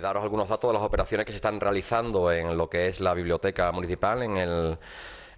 daros algunos datos de las operaciones que se están realizando en lo que es la biblioteca municipal, en el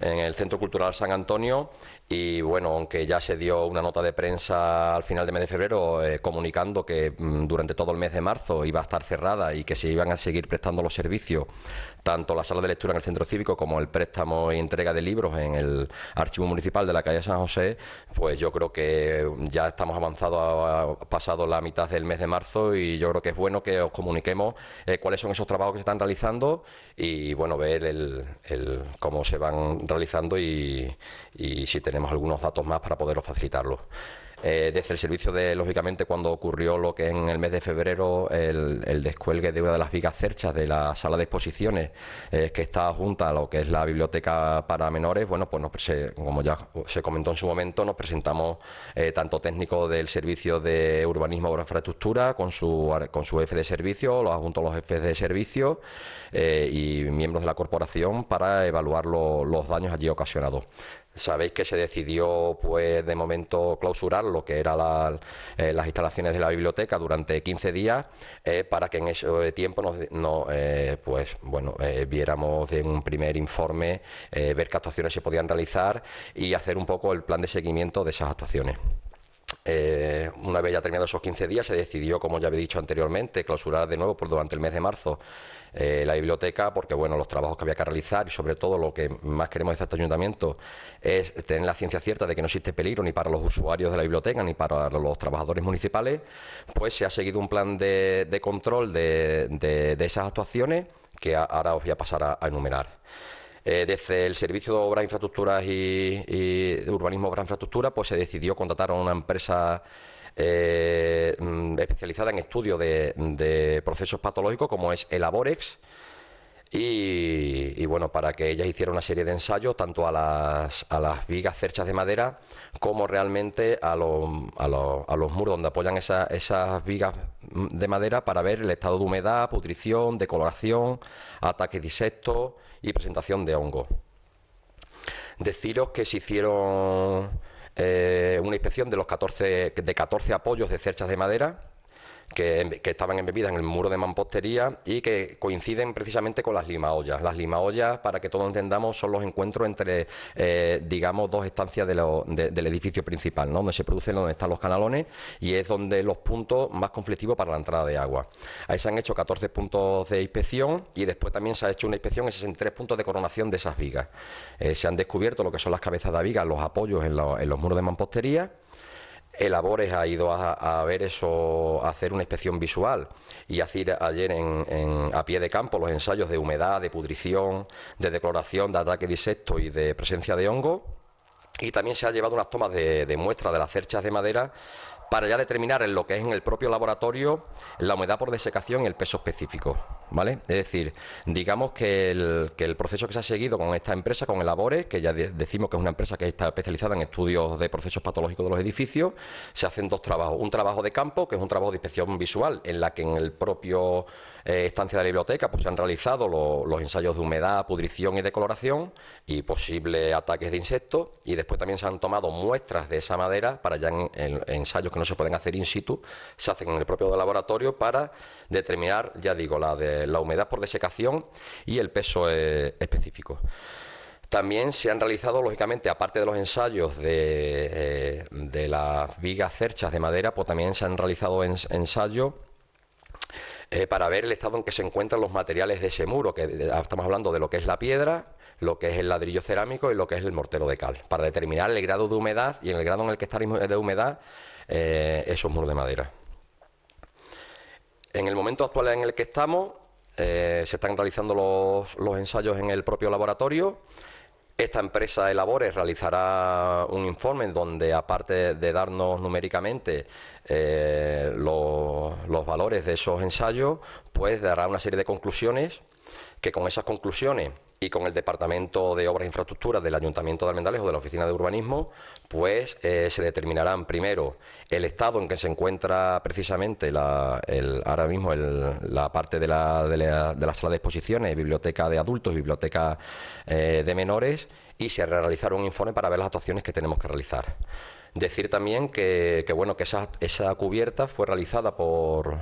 en el Centro Cultural San Antonio y bueno, aunque ya se dio una nota de prensa al final de mes de febrero eh, comunicando que mm, durante todo el mes de marzo iba a estar cerrada y que se iban a seguir prestando los servicios, tanto la sala de lectura en el centro cívico como el préstamo y entrega de libros en el archivo municipal de la calle San José, pues yo creo que ya estamos avanzados, ...ha pasado la mitad del mes de marzo y yo creo que es bueno que os comuniquemos eh, cuáles son esos trabajos que se están realizando y bueno, ver el, el cómo se van realizando y, si tenemos algunos datos más para poderlo facilitarlo. Eh, desde el servicio de, lógicamente, cuando ocurrió lo que en el mes de febrero, el, descuelgue de una de las vigas cerchas de la sala de exposiciones eh, que está junta a lo que es la biblioteca para menores, bueno, pues nos, como ya se comentó en su momento, nos presentamos eh, tanto técnico del servicio de urbanismo e infraestructura con su, con su jefe de servicio, los adjuntos los jefes de servicio y miembros de la corporación para evaluar los daños allí ocasionados. Sabéis que se decidió, pues, de momento clausurar lo que eran eh, las instalaciones de la biblioteca durante 15 días eh, para que en ese tiempo no, eh, pues, bueno, viéramos de un primer informe ver qué actuaciones se podían realizar y hacer un poco el plan de seguimiento de esas actuaciones. Eh, una vez ya terminados esos 15 días, se decidió, como ya había dicho anteriormente, clausurar de nuevo por durante el mes de marzo eh, la biblioteca, porque bueno, los trabajos que había que realizar y sobre todo lo que más queremos de este ayuntamiento es tener la ciencia cierta de que no existe peligro ni para los usuarios de la biblioteca ni para los trabajadores municipales, pues se ha seguido un plan de, control de, esas actuaciones que ahora os voy a pasar a enumerar. Eh, desde el Servicio de Obras, Infraestructuras y, y Urbanismo, Obras, Infraestructuras, pues se decidió contratar a una empresa eh, mm, especializada en estudio de, procesos patológicos como es Elaborex, Y, bueno, para que ellas hicieran una serie de ensayos tanto a las, a las vigas cerchas de madera como realmente a, los, a, a los muros donde apoyan esas vigas mm, de madera para ver el estado de humedad, putrición, decoloración, ataques de insectos y presentación de hongo. Deciros que se hicieron eh, una inspección de los 14, de 14 apoyos de cerchas de madera que, estaban embebidas en el muro de mampostería y que coinciden precisamente con las limaollas. Las limaollas, para que todos entendamos, son los encuentros entre, eh, digamos, dos estancias del edificio principal, donde se producen, donde están los canalones y es donde los puntos más conflictivos para la entrada de agua. Ahí se han hecho 14 puntos de inspección y después también se ha hecho una inspección en 63 puntos de coronación de esas vigas. Eh, se han descubierto lo que son las cabezas de vigas, los apoyos en, en los muros de mampostería elabores ha ido a, ver eso, a hacer una inspección visual y hacer ayer en, a pie de campo los ensayos de humedad, de pudrición, de decloración, de ataque de insecto y de presencia de hongo. Y también se ha llevado unas tomas de, de muestra de las cerchas de madera para ya determinar en lo que es en el propio laboratorio la humedad por desecación y el peso específico. ¿vale? Es decir, digamos que el, proceso que se ha seguido con esta empresa, con elabores, que ya decimos que es una empresa que está especializada en estudios de procesos patológicos de los edificios, se hacen dos trabajos. Un trabajo de campo, que es un trabajo de inspección visual, en la que en el propio eh, estancia de la biblioteca pues, se han realizado los ensayos de humedad, pudrición y decoloración y posibles ataques de insectos. Y después también se han tomado muestras de esa madera para ya en, ensayos que no se pueden hacer in situ, se hacen en el propio laboratorio para determinar, ya digo, la, de, la humedad por desecación y el peso eh, específico. También se han realizado, lógicamente, aparte de los ensayos de, eh, las vigas cerchas de madera, pues también se han realizado ensayos eh, para ver el estado en que se encuentran los materiales de ese muro, que estamos hablando de lo que es la piedra, lo que es el ladrillo cerámico y lo que es el mortero de cal, para determinar el grado de humedad y en el grado en el que está de humedad eh, esos muros de madera. En el momento actual en el que estamos, eh, se están realizando los, ensayos en el propio laboratorio. Esta empresa de labores realizará un informe ...en donde, aparte de darnos numéricamente los valores de esos ensayos, pues dará una serie de conclusiones que con esas conclusiones y con el Departamento de Obras e Infraestructuras del Ayuntamiento de Almendales o de la Oficina de Urbanismo, pues eh, se determinarán primero el estado en que se encuentra precisamente la, el, ahora mismo la parte de la, sala de exposiciones, biblioteca de adultos, biblioteca eh, de menores, y se realizará un informe para ver las actuaciones que tenemos que realizar. Decir también que, bueno, que esa cubierta fue realizada por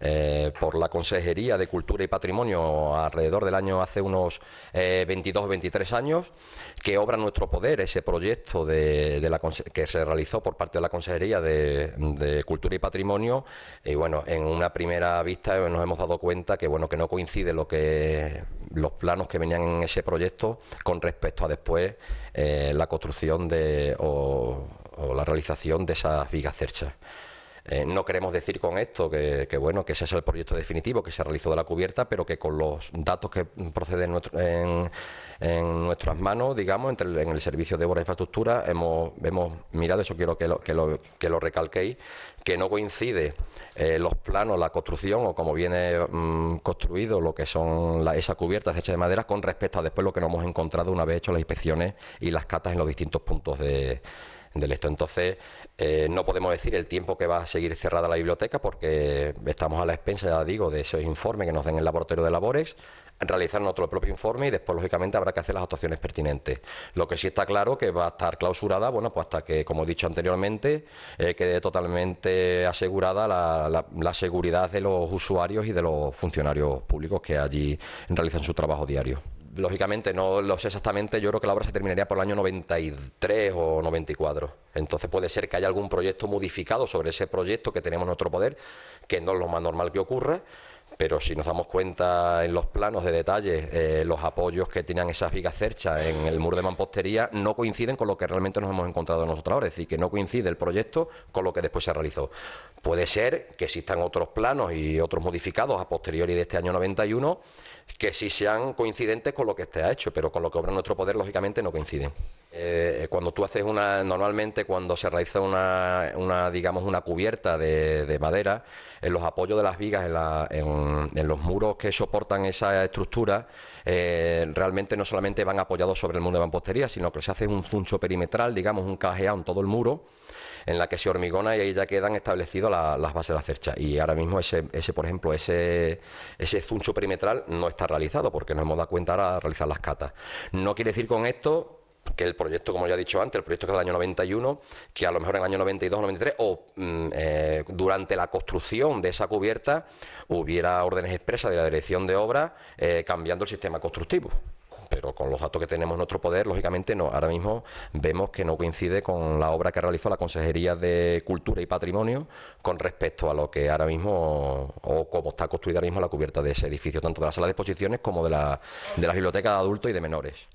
eh, por la Consejería de Cultura y Patrimonio alrededor del año hace unos 22 eh, o 23 años, que obra nuestro poder ese proyecto de, que se realizó por parte de la Consejería de, Cultura y Patrimonio. Y bueno, en una primera vista nos hemos dado cuenta que bueno que no coincide lo que los planos que venían en ese proyecto con respecto a después eh, la construcción o la realización de esas vigas cerchas. Eh, no queremos decir con esto que, bueno que ese es el proyecto definitivo que se realizó de la cubierta, pero que con los datos que proceden en, nuestras manos, digamos, en el servicio de obra de infraestructura, hemos, mirado, eso quiero que lo, que recalquéis, que no coincide eh, los planos, la construcción o como viene mm, construido lo que son esas esa hechas de madera con respecto a después lo que nos hemos encontrado una vez hecho las inspecciones y las catas en los distintos puntos de esto. Entonces, eh, no podemos decir el tiempo que va a seguir cerrada la biblioteca porque estamos a la expensa, ya digo, de esos informes que nos den el laboratorio de labores, realizar nuestro propio informe y después, lógicamente, habrá que hacer las actuaciones pertinentes. Lo que sí está claro que va a estar clausurada, bueno, pues hasta que, como he dicho anteriormente, eh, quede totalmente asegurada la, seguridad de los usuarios y de los funcionarios públicos que allí realizan su trabajo diario lógicamente no lo sé exactamente, yo creo que la obra se terminaría por el año 93 o 94. Entonces puede ser que haya algún proyecto modificado sobre ese proyecto que tenemos en nuestro poder, que no es lo más normal que ocurra, pero si nos damos cuenta en los planos de detalle, eh, los apoyos que tenían esas vigas cerchas en el muro de mampostería no coinciden con lo que realmente nos hemos encontrado nosotros ahora, es decir, que no coincide el proyecto con lo que después se realizó. Puede ser que existan otros planos y otros modificados a posteriori de este año 91 que sí sean coincidentes con lo que este ha hecho, pero con lo que obra nuestro poder, lógicamente, no coinciden. Eh, eh, cuando tú haces una, normalmente cuando se realiza una, una digamos, una cubierta de, madera, en los apoyos de las vigas, en, la, en, los muros que soportan esa estructura, eh, realmente no solamente van apoyados sobre el muro de mampostería, sino que se hace un zuncho perimetral, digamos, un cajeado en todo el muro, en la que se hormigona y ahí ya quedan establecidas las bases de la cercha. Y ahora mismo ese, ese por ejemplo, ese, ese funcho perimetral no es está realizado, porque nos hemos dado cuenta ahora realizar las catas. No quiere decir con esto que el proyecto, como ya he dicho antes, el proyecto que es del año 91, que a lo mejor en el año 92 93, o mm, eh, durante la construcción de esa cubierta, hubiera órdenes expresas de la dirección de obra eh, cambiando el sistema constructivo pero con los datos que tenemos en nuestro poder, lógicamente no. Ahora mismo vemos que no coincide con la obra que realizó la Consejería de Cultura y Patrimonio con respecto a lo que ahora mismo o cómo está construida ahora mismo la cubierta de ese edificio, tanto de la sala de exposiciones como de la, de biblioteca de adultos y de menores.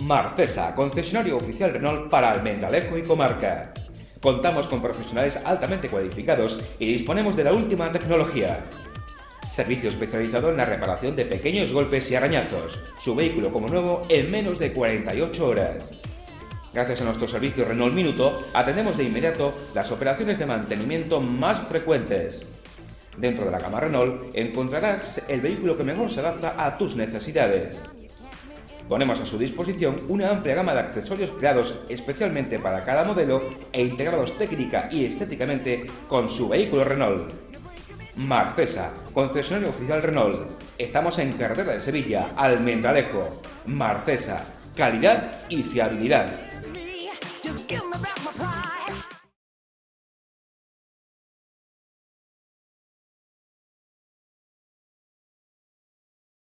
Marcesa, concesionario oficial Renault para Almendralejo y comarca. Contamos con profesionales altamente cualificados y disponemos de la última tecnología. Servicio especializado en la reparación de pequeños golpes y arañazos. Su vehículo como nuevo en menos de 48 horas. Gracias a nuestro servicio Renault Minuto, atendemos de inmediato las operaciones de mantenimiento más frecuentes. Dentro de la gama Renault encontrarás el vehículo que mejor se adapta a tus necesidades. Ponemos a su disposición una amplia gama de accesorios creados especialmente para cada modelo e integrados técnica y estéticamente con su vehículo Renault. Marcesa, concesionario oficial Renault. Estamos en carretera de Sevilla, Almendralejo. Marcesa, calidad y fiabilidad.